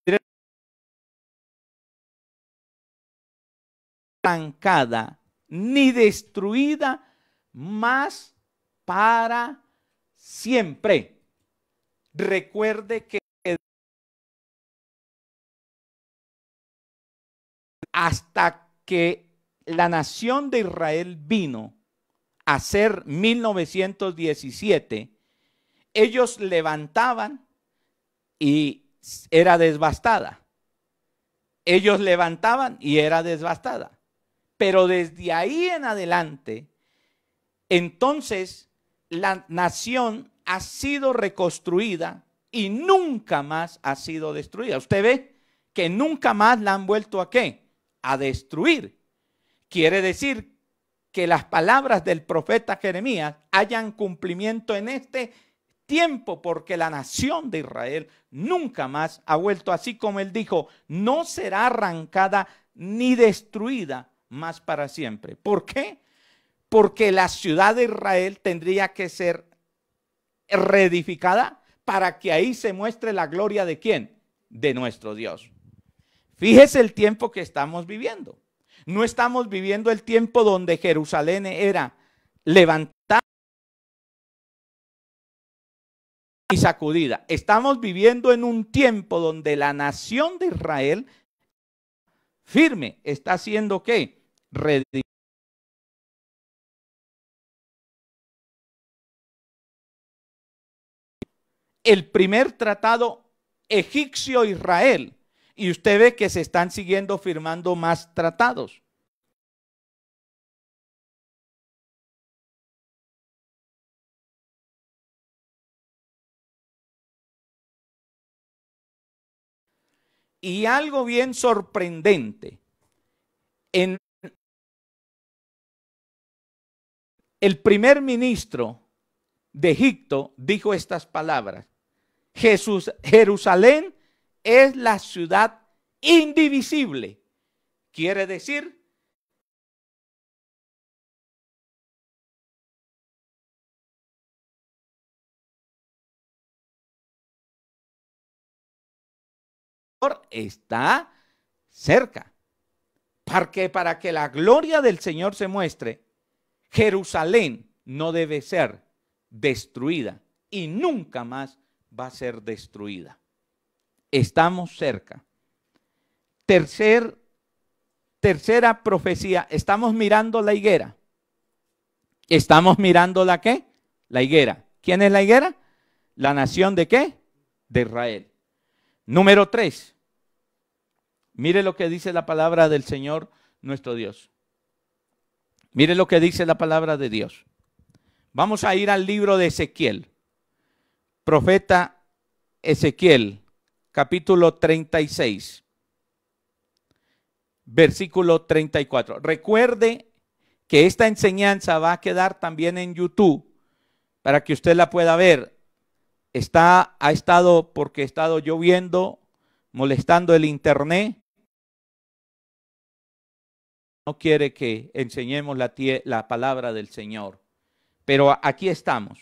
Speaker 1: ni destruida más para siempre. Recuerde que hasta que la nación de Israel vino a ser 1917, ellos levantaban y era desbastada. Ellos levantaban y era desbastada. Pero desde ahí en adelante, entonces la nación ha sido reconstruida y nunca más ha sido destruida. Usted ve que nunca más la han vuelto a qué? A destruir. Quiere decir que las palabras del profeta Jeremías hayan cumplimiento en este tiempo, porque la nación de Israel nunca más ha vuelto, así como él dijo, no será arrancada ni destruida más para siempre. ¿Por qué? Porque la ciudad de Israel tendría que ser reedificada para que ahí se muestre la gloria de quién? De nuestro Dios. Fíjese el tiempo que estamos viviendo. No estamos viviendo el tiempo donde Jerusalén era levantada y sacudida. Estamos viviendo en un tiempo donde la nación de Israel firme está haciendo qué? El primer tratado egipcio-israel. Y usted ve que se están siguiendo firmando más tratados. Y algo bien sorprendente, en el primer ministro de Egipto dijo estas palabras, Jesús, Jerusalén es la ciudad indivisible. Quiere decir
Speaker 4: está
Speaker 1: cerca. Porque para que la gloria del Señor se muestre, Jerusalén no debe ser destruida y nunca más va a ser destruida. Estamos cerca. Tercer, tercera profecía, estamos mirando la higuera. Estamos mirando la qué? La higuera. ¿Quién es la higuera? La nación de qué? De Israel. Número 3, mire lo que dice la palabra del Señor nuestro Dios. Mire lo que dice la palabra de Dios. Vamos a ir al libro de Ezequiel. Profeta Ezequiel, capítulo 36, versículo 34. Recuerde que esta enseñanza va a quedar también en YouTube para que usted la pueda ver está, ha estado, porque ha estado lloviendo, molestando el internet. No quiere que enseñemos la, la palabra del Señor. Pero aquí estamos.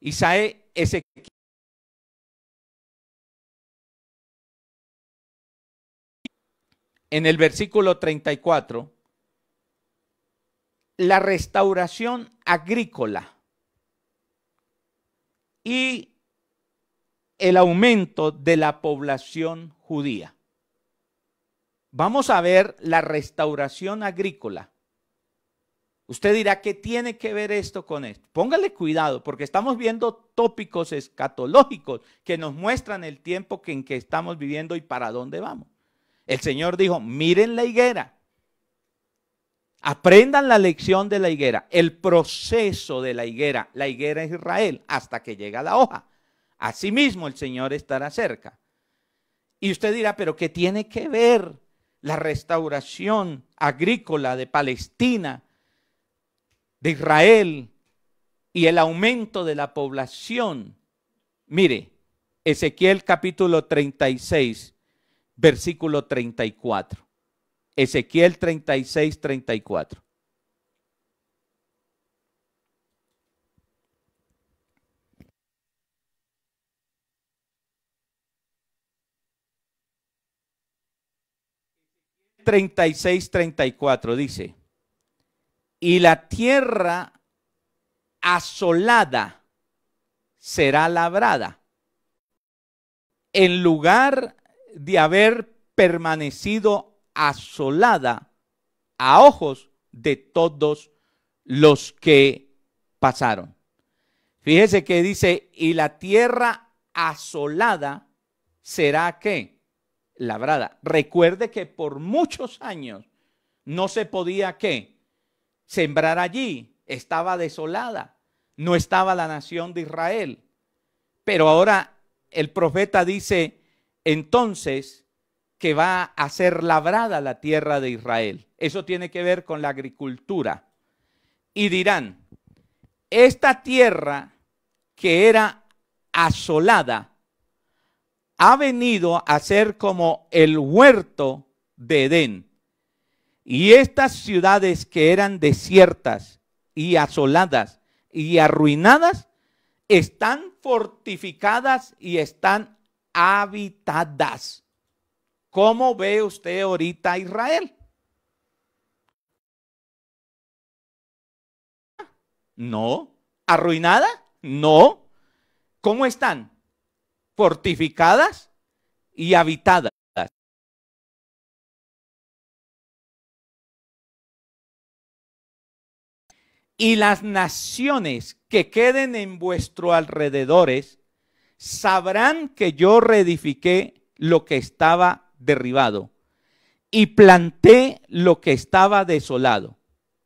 Speaker 1: Isaías, En el versículo 34, la restauración agrícola y el aumento de la población judía. Vamos a ver la restauración agrícola. Usted dirá, ¿qué tiene que ver esto con esto? Póngale cuidado, porque estamos viendo tópicos escatológicos que nos muestran el tiempo que en que estamos viviendo y para dónde vamos. El Señor dijo, miren la higuera, Aprendan la lección de la higuera, el proceso de la higuera. La higuera es Israel hasta que llega la hoja. Asimismo el Señor estará cerca. Y usted dirá, pero ¿qué tiene que ver la restauración agrícola de Palestina, de Israel y el aumento de la población? Mire, Ezequiel capítulo 36, versículo 34. Ezequiel 36, 34. Treinta y seis, treinta y cuatro dice: Y la tierra asolada será labrada en lugar de haber permanecido asolada a ojos de todos los que pasaron. Fíjese que dice, y la tierra asolada será que labrada. Recuerde que por muchos años no se podía qué sembrar allí, estaba desolada, no estaba la nación de Israel. Pero ahora el profeta dice, entonces que va a ser labrada la tierra de Israel. Eso tiene que ver con la agricultura. Y dirán, esta tierra que era asolada ha venido a ser como el huerto de Edén. Y estas ciudades que eran desiertas y asoladas y arruinadas, están fortificadas y están habitadas. ¿Cómo ve usted ahorita Israel? No. ¿Arruinada? No. ¿Cómo están? Fortificadas y habitadas. Y las naciones que queden en vuestros alrededores sabrán que yo reedifiqué lo que estaba derribado y planté lo que estaba desolado.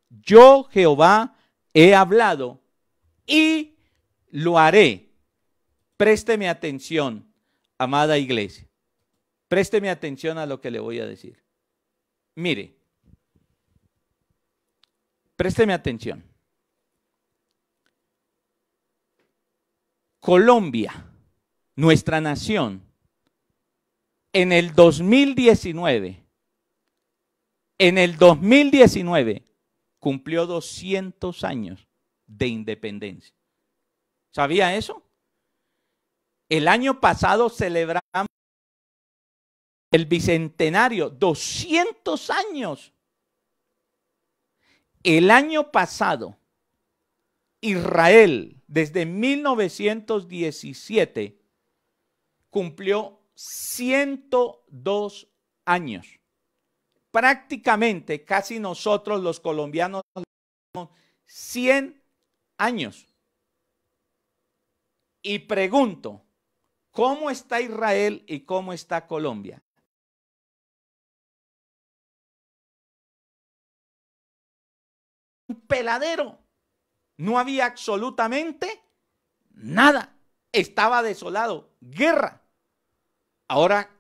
Speaker 1: Yo, Jehová, he hablado y lo haré. Présteme atención, amada iglesia. Présteme atención a lo que le voy a decir. Mire, présteme atención. Colombia, nuestra nación, en el 2019, en el 2019 cumplió 200 años de independencia. ¿Sabía eso? El año pasado celebramos el bicentenario, 200 años. El año pasado, Israel, desde 1917, cumplió 102 años. Prácticamente casi nosotros los colombianos 100 años. Y pregunto, ¿cómo está Israel y cómo está Colombia? Un peladero. No había absolutamente nada. Estaba desolado. Guerra. Ahora,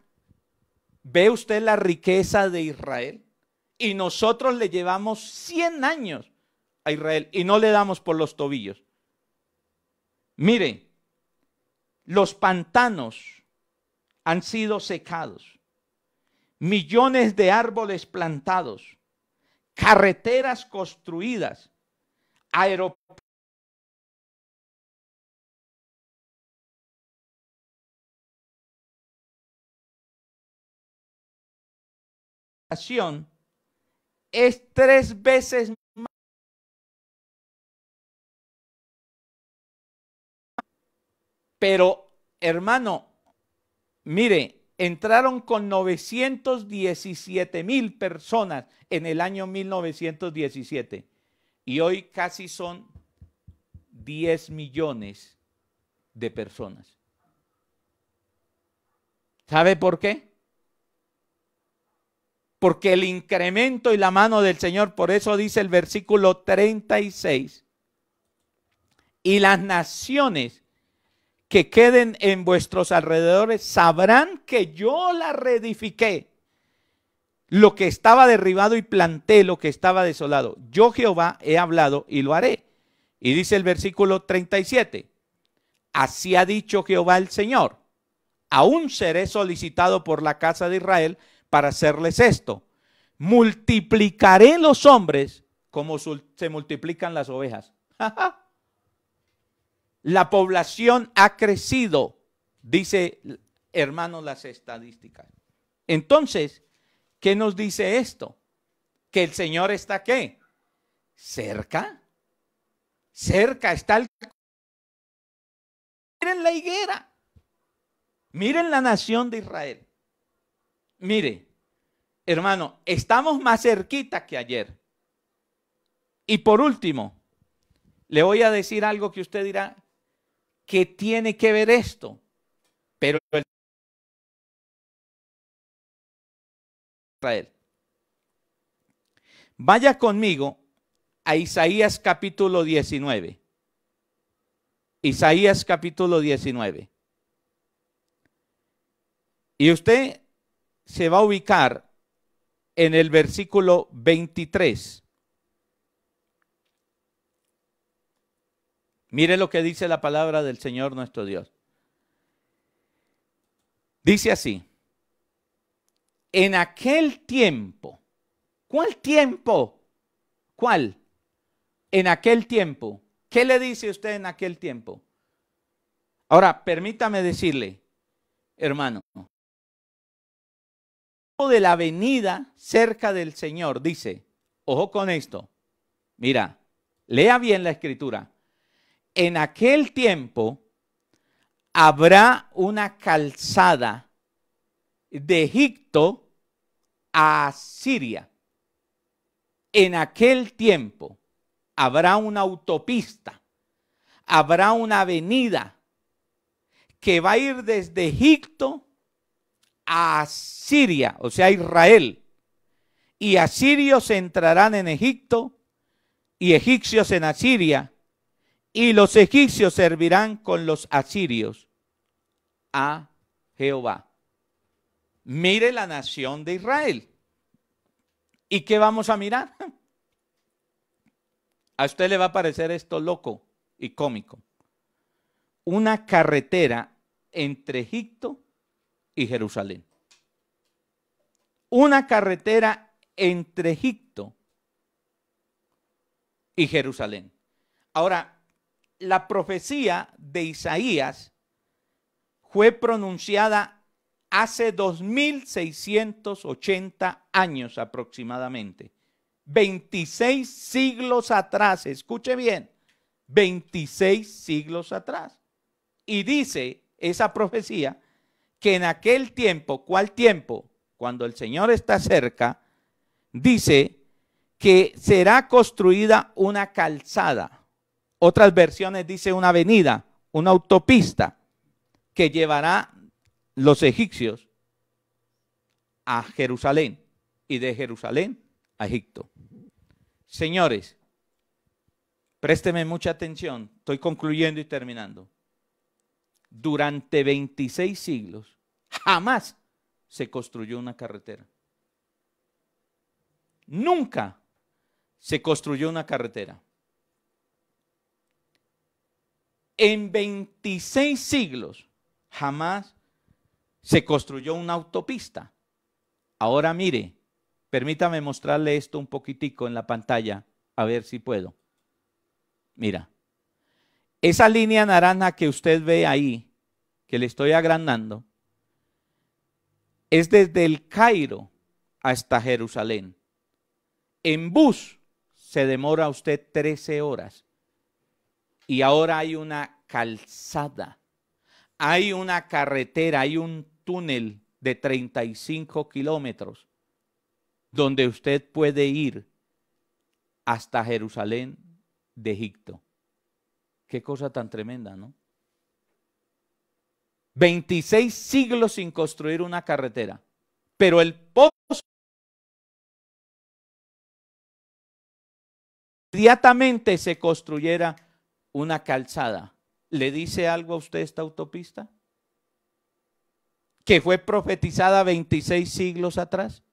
Speaker 1: ¿ve usted la riqueza de Israel? Y nosotros le llevamos 100 años a Israel y no le damos por los tobillos. Mire, los pantanos han sido secados, millones de árboles plantados, carreteras construidas, aeropuertos
Speaker 4: es tres veces más
Speaker 1: Pero, hermano, mire, entraron con 917 mil personas en el año 1917 y hoy casi son 10 millones de personas. ¿Sabe por qué? porque el incremento y la mano del Señor, por eso dice el versículo 36, y las naciones que queden en vuestros alrededores sabrán que yo la reedifiqué, lo que estaba derribado y planté lo que estaba desolado. Yo Jehová he hablado y lo haré. Y dice el versículo 37, así ha dicho Jehová el Señor, aún seré solicitado por la casa de Israel, para hacerles esto. Multiplicaré los hombres como se multiplican las ovejas. <laughs> la población ha crecido, dice hermanos las estadísticas. Entonces, ¿qué nos dice esto? Que el Señor está qué? Cerca. Cerca está el... Miren la higuera. Miren la nación de Israel. Mire, hermano, estamos más cerquita que ayer. Y por último, le voy a decir algo que usted dirá, ¿qué tiene que ver esto? Pero el Vaya conmigo a Isaías capítulo 19. Isaías capítulo 19. Y usted se va a ubicar en el versículo 23. Mire lo que dice la palabra del Señor nuestro Dios. Dice así, en aquel tiempo, ¿cuál tiempo? ¿Cuál? En aquel tiempo. ¿Qué le dice usted en aquel tiempo? Ahora, permítame decirle, hermano, de la avenida cerca del Señor. Dice, ojo con esto, mira, lea bien la escritura. En aquel tiempo habrá una calzada de Egipto a Siria. En aquel tiempo habrá una autopista, habrá una avenida que va a ir desde Egipto a Siria, o sea, Israel. Y asirios entrarán en Egipto y egipcios en Asiria, y los egipcios servirán con los asirios a Jehová. Mire la nación de Israel. ¿Y qué vamos a mirar? <laughs> A usted le va a parecer esto loco y cómico. Una carretera entre Egipto y Jerusalén. Una carretera entre Egipto y Jerusalén. Ahora, la profecía de Isaías fue pronunciada hace 2680 años aproximadamente. 26 siglos atrás, escuche bien, 26 siglos atrás. Y dice esa profecía que en aquel tiempo, ¿cuál tiempo? Cuando el Señor está cerca, dice que será construida una calzada. Otras versiones dice una avenida, una autopista que llevará los egipcios a Jerusalén y de Jerusalén a Egipto. Señores, présteme mucha atención, estoy concluyendo y terminando durante 26 siglos, jamás se construyó una carretera. Nunca se construyó una carretera. En 26 siglos jamás se construyó una autopista. Ahora mire, permítame mostrarle esto un poquitico en la pantalla, a ver si puedo. Mira, esa línea naranja que usted ve ahí que le estoy agrandando, es desde el Cairo hasta Jerusalén. En bus se demora usted 13 horas. Y ahora hay una calzada, hay una carretera, hay un túnel de 35 kilómetros donde usted puede ir hasta Jerusalén de Egipto. Qué cosa tan tremenda, ¿no? 26 siglos sin construir una carretera. Pero el pozo inmediatamente se construyera una calzada. ¿Le dice algo a usted esta autopista? Que fue profetizada 26 siglos atrás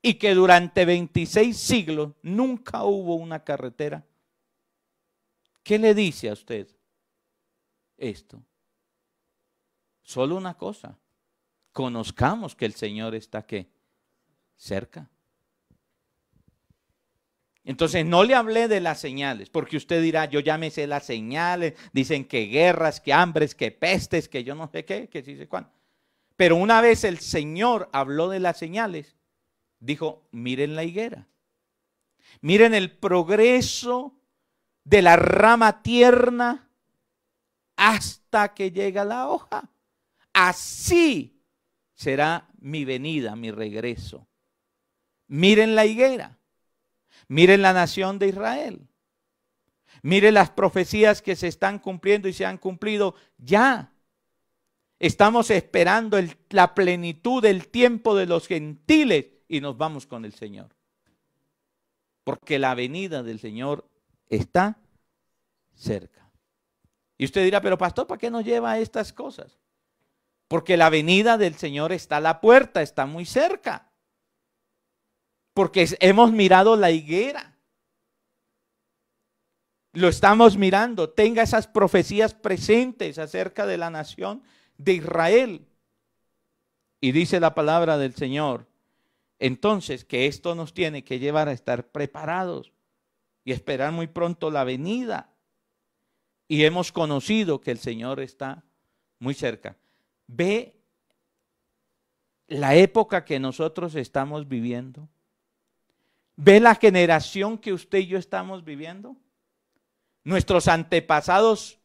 Speaker 1: y que durante 26 siglos nunca hubo una carretera. ¿Qué le dice a usted esto? Solo una cosa, conozcamos que el Señor está qué? Cerca. Entonces no le hablé de las señales, porque usted dirá, yo ya me sé las señales, dicen que guerras, que hambres, que pestes, que yo no sé qué, que sí sé cuándo. Pero una vez el Señor habló de las señales, dijo, miren la higuera, miren el progreso de la rama tierna hasta que llega la hoja así será mi venida, mi regreso. Miren la higuera, miren la nación de Israel, miren las profecías que se están cumpliendo y se han cumplido ya. Estamos esperando la plenitud del tiempo de los gentiles y nos vamos con el Señor. Porque la venida del Señor está cerca. Y usted dirá, pero pastor, ¿para qué nos lleva estas cosas? Porque la venida del Señor está a la puerta, está muy cerca. Porque hemos mirado la higuera. Lo estamos mirando. Tenga esas profecías presentes acerca de la nación de Israel. Y dice la palabra del Señor. Entonces, que esto nos tiene que llevar a estar preparados y esperar muy pronto la venida. Y hemos conocido que el Señor está muy cerca. Ve la época que nosotros estamos viviendo. Ve la generación que usted y yo estamos viviendo. Nuestros antepasados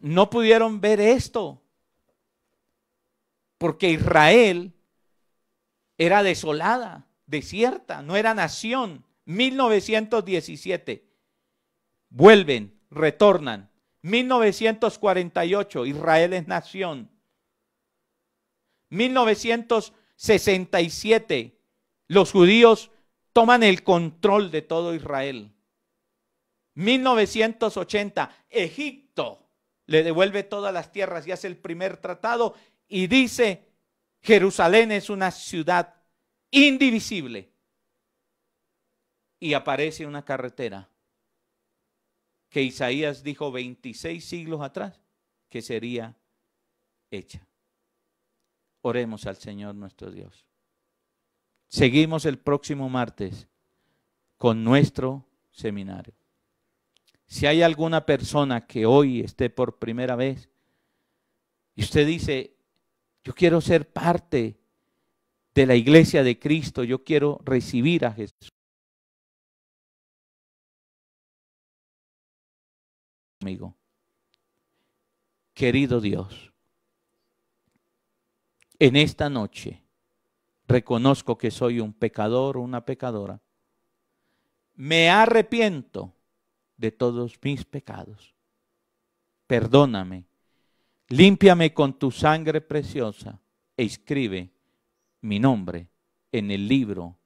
Speaker 1: no pudieron ver esto, porque Israel era desolada, desierta, no era nación. 1917, vuelven, retornan. 1948, Israel es nación. 1967, los judíos toman el control de todo Israel. 1980, Egipto le devuelve todas las tierras y hace el primer tratado y dice, Jerusalén es una ciudad indivisible. Y aparece una carretera que Isaías dijo 26 siglos atrás que sería hecha. Oremos al Señor nuestro Dios. Seguimos el próximo martes con nuestro seminario. Si hay alguna persona que hoy esté por primera vez y usted dice, yo quiero ser parte de la iglesia de Cristo, yo quiero recibir a Jesús. Amigo, querido Dios, en esta noche reconozco que soy un pecador o una pecadora. Me arrepiento de todos mis pecados. Perdóname, límpiame con tu sangre preciosa e escribe mi nombre en el libro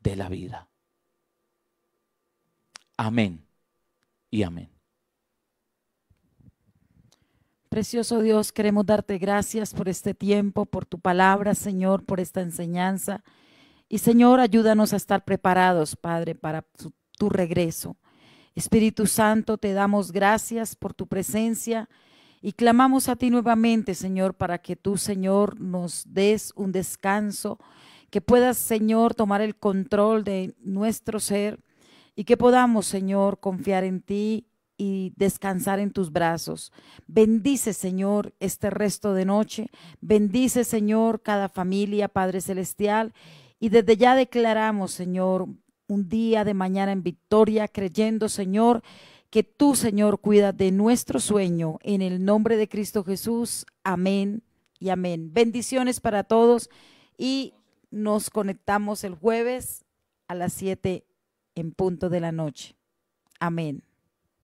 Speaker 1: de la vida. Amén y amén.
Speaker 2: Precioso Dios, queremos darte gracias por este tiempo, por tu palabra, Señor, por esta enseñanza. Y Señor, ayúdanos a estar preparados, Padre, para tu, regreso. Espíritu Santo, te damos gracias por tu presencia y clamamos a ti nuevamente, Señor, para que tú, Señor, nos des un descanso, que puedas, Señor, tomar el control de nuestro ser y que podamos, Señor, confiar en ti y descansar en tus brazos. Bendice, Señor, este resto de noche. Bendice, Señor, cada familia, Padre Celestial. Y desde ya declaramos, Señor, un día de mañana en victoria, creyendo, Señor, que tú, Señor, cuidas de nuestro sueño. En el nombre de Cristo Jesús. Amén y amén. Bendiciones para todos y nos conectamos el jueves a las 7 en punto de la noche. Amén.